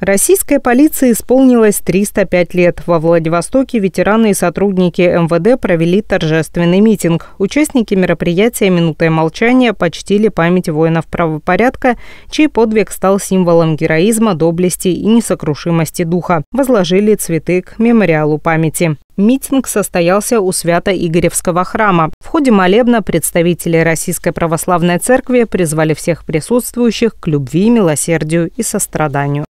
Российской полиции исполнилось 305 лет. Во Владивостоке ветераны и сотрудники МВД провели торжественный митинг. Участники мероприятия «Минутой молчания» почтили память воинов правопорядка, чей подвиг стал символом героизма, доблести и несокрушимости духа. Возложили цветы к мемориалу памяти. Митинг состоялся у Свято-Игоревского храма. В ходе молебна представители Российской Православной Церкви призвали всех присутствующих к любви, милосердию и состраданию.